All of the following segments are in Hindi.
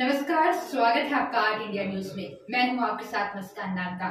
नमस्कार स्वागत है आपका आज इंडिया न्यूज में मैं हूं आपके साथ मुस्कान नागदा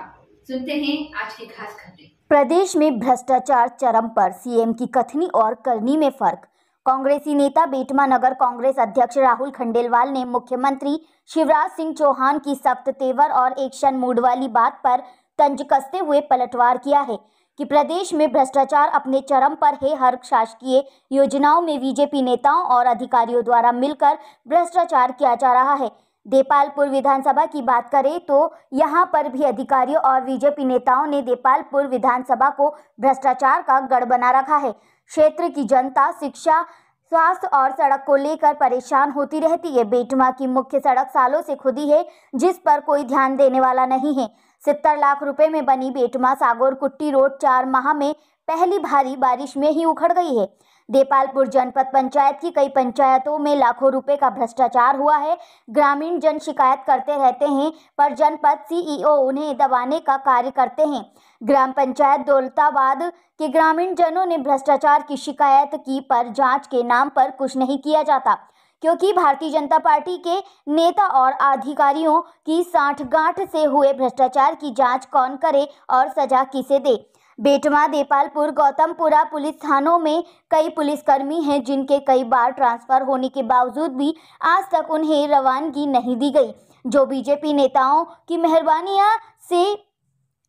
सुनते हैं आज की खास खबरें प्रदेश में भ्रष्टाचार चरम पर सीएम की कथनी और करनी में फर्क कांग्रेसी नेता बेटमा नगर कांग्रेस अध्यक्ष राहुल खंडेलवाल ने मुख्यमंत्री शिवराज सिंह चौहान की सख्त तेवर और एक क्षण मूड वाली बात पर तंज कसते हुए पलटवार किया है कि प्रदेश में भ्रष्टाचार अपने चरम पर है हर शासकीय योजनाओं में बीजेपी नेताओं और अधिकारियों द्वारा मिलकर भ्रष्टाचार किया जा रहा है देपालपुर विधानसभा की बात करें तो यहां पर भी अधिकारियों और बीजेपी नेताओं ने देपालपुर विधानसभा को भ्रष्टाचार का गढ़ बना रखा है क्षेत्र की जनता शिक्षा स्वास्थ्य और सड़क को लेकर परेशान होती रहती है बेटमा की मुख्य सड़क सालों से खुदी है जिस पर कोई ध्यान देने वाला नहीं है सत्तर लाख रुपए में बनी बेटमा सागोर कुट्टी रोड चार माह में पहली भारी बारिश में ही उखड़ गई है देपालपुर जनपद पंचायत की कई पंचायतों में लाखों रुपए का भ्रष्टाचार हुआ है ग्रामीण जन शिकायत करते रहते हैं पर जनपद सीईओ उन्हें दबाने का कार्य करते हैं ग्राम पंचायत दौलताबाद के ग्रामीण जनों ने भ्रष्टाचार की शिकायत की पर जांच के नाम पर कुछ नहीं किया जाता क्योंकि भारतीय जनता पार्टी के नेता और अधिकारियों की साठगांठ से हुए भ्रष्टाचार की जांच कौन करे और सजा किसे दे बेटमा देपालपुर गौतमपुरा पुलिस थानों में कई पुलिसकर्मी हैं जिनके कई बार ट्रांसफर होने के बावजूद भी आज तक उन्हें रवानगी नहीं दी गई जो बीजेपी नेताओं की मेहरबानियां से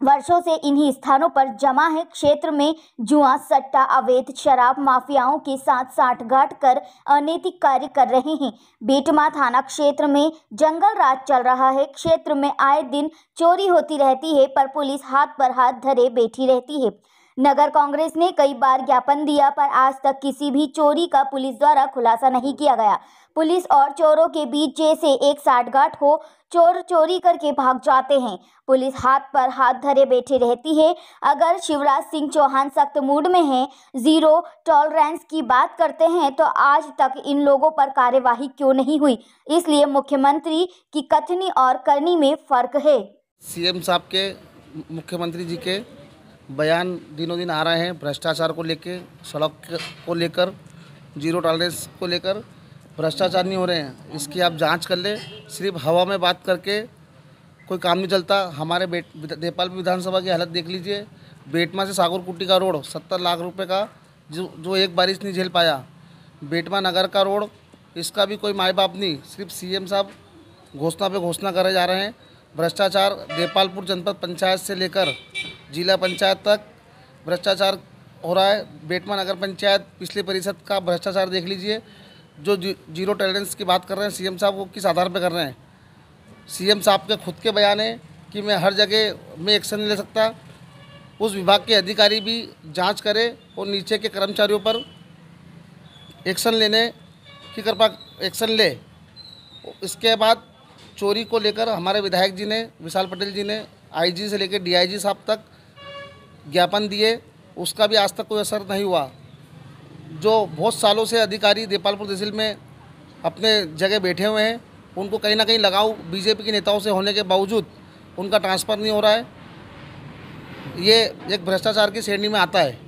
वर्षों से इन्हीं स्थानों पर जमा है क्षेत्र में जुआ सट्टा अवैध शराब माफियाओं के साथ साठगांठ कर अनैतिक कार्य कर रहे हैं बेटमा थाना क्षेत्र में जंगल राज चल रहा है क्षेत्र में आए दिन चोरी होती रहती है पर पुलिस हाथ पर हाथ धरे बैठी रहती है नगर कांग्रेस ने कई बार ज्ञापन दिया पर आज तक किसी भी चोरी का पुलिस द्वारा खुलासा नहीं किया गया पुलिस और चोरों के बीच जैसे एक साठगांठ हो चोर चोरी करके भाग जाते हैं पुलिस हाथ पर हाथ धरे बैठे रहती है अगर शिवराज सिंह चौहान सख्त मूड में हैं जीरो टॉलरेंस की बात करते हैं तो आज तक इन लोगों पर कार्यवाही क्यों नहीं हुई इसलिए मुख्यमंत्री की कथनी और करनी में फर्क है सीएम साहब के मुख्यमंत्री जी के बयान दिनों दिन आ रहे हैं भ्रष्टाचार को लेके सड़क को लेकर जीरो टॉलरेंस को लेकर भ्रष्टाचार नहीं हो रहे हैं इसकी आप जांच कर ले सिर्फ हवा में बात करके कोई काम नहीं चलता हमारे बेट नेपाल विधानसभा की हालत देख लीजिए बेटमा से सागर कुट्टी का रोड सत्तर लाख रुपए का जो जो एक बारिश नहीं झेल पाया बेटमा नगर का रोड इसका भी कोई माए बाप नहीं सिर्फ सी साहब घोषणा पे घोषणा करे जा रहे हैं भ्रष्टाचार देपालपुर जनपद पंचायत से लेकर जिला पंचायत तक भ्रष्टाचार हो रहा है बेटमा नगर पंचायत पिछले परिषद का भ्रष्टाचार देख लीजिए जो जी जीरो टॉलरेंस की बात कर रहे हैं सीएम साहब वो किस आधार पर कर रहे हैं सीएम साहब के खुद के बयान है कि मैं हर जगह में एक्शन नहीं ले सकता उस विभाग के अधिकारी भी जांच करें और नीचे के कर्मचारियों पर एक्शन लेने की कृपा एक्शन ले इसके बाद चोरी को लेकर हमारे विधायक जी ने विशाल पटेल जी ने आई से लेकर डी साहब तक ज्ञापन दिए उसका भी आज तक कोई असर नहीं हुआ जो बहुत सालों से अधिकारी देपालपुर तहसील में अपने जगह बैठे हुए हैं उनको कहीं ना कहीं लगाव बीजेपी के नेताओं से होने के बावजूद उनका ट्रांसफ़र नहीं हो रहा है ये एक भ्रष्टाचार की श्रेणी में आता है